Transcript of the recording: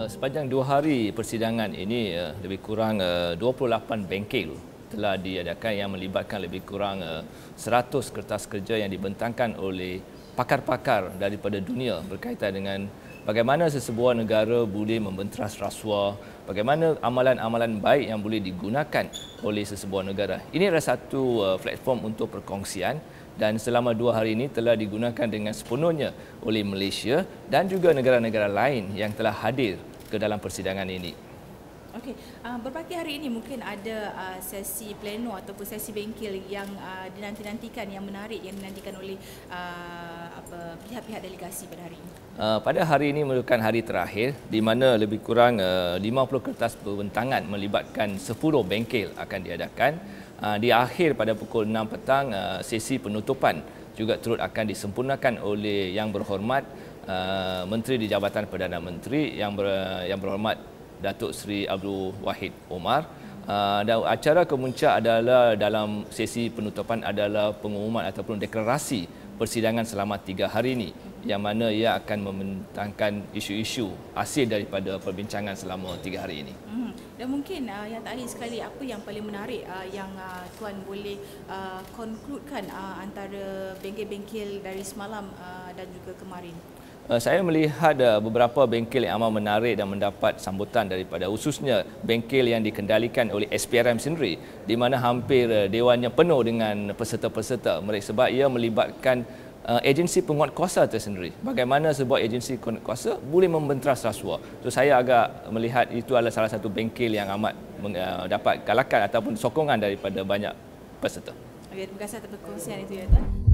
Eh, sepanjang dua hari persidangan ini uh, lebih kurang eh, uh, 28 bengkel telah diadakan yang melibatkan lebih kurang uh, 100 kertas kerja yang dibentangkan oleh pakar-pakar daripada dunia berkaitan dengan bagaimana sesebuah negara boleh membenteras rasuah, bagaimana amalan-amalan baik yang boleh digunakan oleh sesebuah negara. Ini adalah satu platform untuk perkongsian dan selama dua hari ini telah digunakan dengan sepenuhnya oleh Malaysia dan juga negara-negara lain yang telah hadir ke dalam persidangan ini. Okey, uh, ah, berbagai hari ini mungkin ada uh, sesi pleno ataupun sesi bengkel yang uh, dinanti-nantikan yang menarik yang dinantikan oleh uh, pihak-pihak delegasi pada hari ini. Uh, pada hari ini merupakan hari terakhir di mana lebih kurang uh, 50 kertas perbentangan melibatkan 10 bengkel akan diadakan. Uh, di akhir pada pukul 6 petang uh, sesi penutupan juga turut akan disempurnakan oleh yang berhormat uh, Menteri di Jabatan Perdana Menteri yang ber, yang berhormat Datuk Seri Abdul Wahid Omar. Ah, dan acara kemuncak adalah dalam sesi penutupan adalah pengumuman ataupun deklarasi persidangan selama tiga hari ini yang mana ia akan membentangkan isu-isu hasil daripada perbincangan selama tiga hari ini. Hmm, dan mungkin uh, yang terakhir sekali, apa yang paling menarik uh, yang uh, Tuan boleh uh, konkludkan uh, antara bengkel-bengkel dari semalam uh, dan juga kemarin? Eh, saya melihat eh, beberapa bengkel yang amat menarik dan mendapat sambutan daripada khususnya bengkel yang dikendalikan oleh SPRM sendiri di mana hampir eh, dewannya penuh dengan peserta-peserta mereka sebab ia melibatkan agensi penguat kuasa sendiri. Bagaimana sebuah agensi penguat kuasa boleh membenteras rasuah. So saya agak melihat itu adalah salah satu bengkel yang amat dapat galakan ataupun sokongan daripada banyak peserta. Okay, terima kasih atas perkongsian itu ya. Tuan.